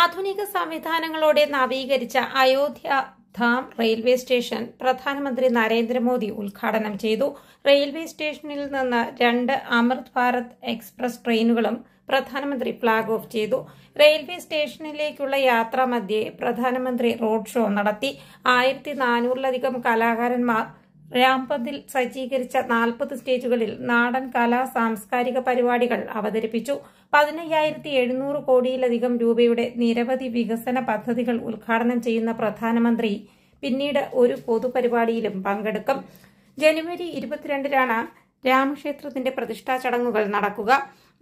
ആധുനിക സംവിധാനങ്ങളോടെ നവീകരിച്ച Ayodhya Dham railway station പ്രധാനമന്ത്രി നരേന്ദ്രമോദി ഉദ്ഘാടനം ചെയ്തു റെയിൽവേ സ്റ്റേഷനിൽ നിന്ന് രണ്ട് അമൃത് ഭാരത് എക്സ്പ്രസ് ട്രെയിനുകളും പ്രധാനമന്ത്രി ഫ്ളാഗ് ഓഫ് ചെയ്തു റെയിൽവേ സ്റ്റേഷനിലേക്കുള്ള മധ്യേ പ്രധാനമന്ത്രി റോഡ് ഷോ നടത്തി ആയിരത്തി നാനൂറിലധികം കലാകാരന്മാർ രാംപന്തിൽ സജ്ജീകരിച്ച നാൽപ്പത് സ്റ്റേജുകളിൽ നാടൻ കലാ സാംസ്കാരിക പരിപാടികൾ അവതരിപ്പിച്ചു പതിനയ്യായിരത്തി എഴുന്നൂറ് കോടിയിലധികം രൂപയുടെ നിരവധി വികസന പദ്ധതികൾ ഉദ്ഘാടനം ചെയ്യുന്ന പ്രധാനമന്ത്രി പിന്നീട് ഒരു പൊതുപരിപാടിയിലും പങ്കെടുക്കും ജനുവരി ഇരുപത്തിരണ്ടിലാണ് രാമക്ഷേത്രത്തിന്റെ പ്രതിഷ്ഠാ ചടങ്ങുകൾ നടക്കുക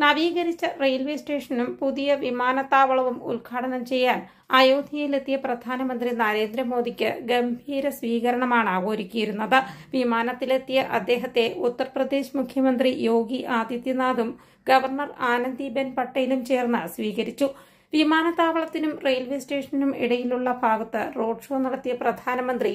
നവീകരിച്ച റെയിൽവേ സ്റ്റേഷനും പുതിയ വിമാനത്താവളവും ഉദ്ഘാടനം ചെയ്യാൻ അയോധ്യയിലെത്തിയ പ്രധാനമന്ത്രി നരേന്ദ്രമോദിക്ക് ഗംഭീര സ്വീകരണമാണ് ഒരുക്കിയിരുന്നത് വിമാനത്തിലെത്തിയ അദ്ദേഹത്തെ ഉത്തർപ്രദേശ് മുഖ്യമന്ത്രി യോഗി ആദിത്യനാഥും ഗവർണർ ആനന്ദിബെൻ പട്ടേലും ചേർന്ന് സ്വീകരിച്ചു വിമാനത്താവളത്തിനും റെയിൽവേ സ്റ്റേഷനും ഇടയിലുള്ള ഭാഗത്ത് റോഡ് ഷോ നടത്തിയ പ്രധാനമന്ത്രി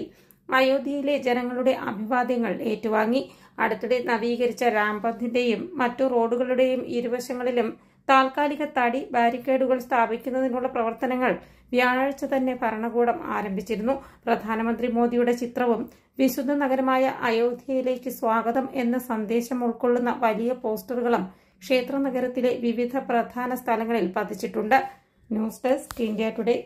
അയോധ്യയിലെ ജനങ്ങളുടെ അഭിവാദ്യങ്ങൾ ഏറ്റുവാങ്ങി അടുത്തിടെ നവീകരിച്ച രാംപഥിന്റെയും മറ്റു റോഡുകളുടെയും ഇരുവശങ്ങളിലും താൽക്കാലിക തടി ബാരിക്കേഡുകൾ സ്ഥാപിക്കുന്നതിനുള്ള പ്രവർത്തനങ്ങൾ വ്യാഴാഴ്ച തന്നെ ഭരണകൂടം ആരംഭിച്ചിരുന്നു പ്രധാനമന്ത്രി മോദിയുടെ ചിത്രവും വിശുദ്ധ നഗരമായ അയോധ്യയിലേക്ക് സ്വാഗതം എന്ന സന്ദേശം ഉൾക്കൊള്ളുന്ന വലിയ പോസ്റ്ററുകളും ക്ഷേത്ര നഗരത്തിലെ വിവിധ പ്രധാന സ്ഥലങ്ങളിൽ പതിച്ചിട്ടുണ്ട് ന്യൂസ് ഡെസ്ക് ഇന്ത്യ ടുഡേ